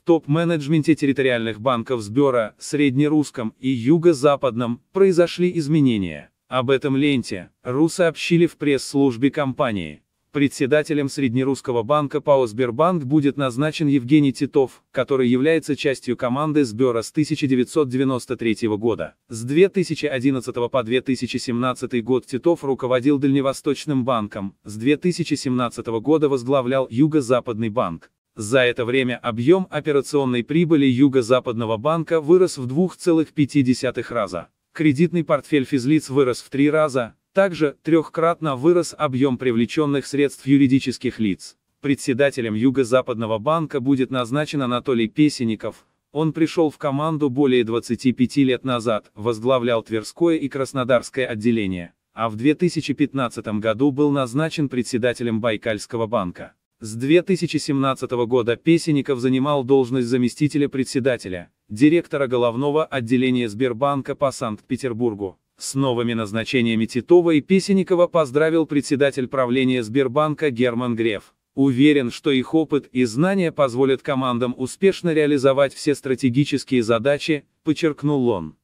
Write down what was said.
В топ-менеджменте территориальных банков Сбера, Среднерусском и Юго-Западном, произошли изменения. Об этом ленте РУ сообщили в пресс-службе компании. Председателем Среднерусского банка ПАО «Сбербанк» будет назначен Евгений Титов, который является частью команды Сбера с 1993 года. С 2011 по 2017 год Титов руководил Дальневосточным банком, с 2017 года возглавлял Юго-Западный банк. За это время объем операционной прибыли Юго-Западного банка вырос в 2,5 раза. Кредитный портфель физлиц вырос в 3 раза, также трехкратно вырос объем привлеченных средств юридических лиц. Председателем Юго-Западного банка будет назначен Анатолий Песенников. Он пришел в команду более 25 лет назад, возглавлял Тверское и Краснодарское отделение, а в 2015 году был назначен председателем Байкальского банка. С 2017 года Песенников занимал должность заместителя председателя, директора головного отделения Сбербанка по Санкт-Петербургу. С новыми назначениями Титова и Песенникова поздравил председатель правления Сбербанка Герман Греф. Уверен, что их опыт и знания позволят командам успешно реализовать все стратегические задачи, подчеркнул он.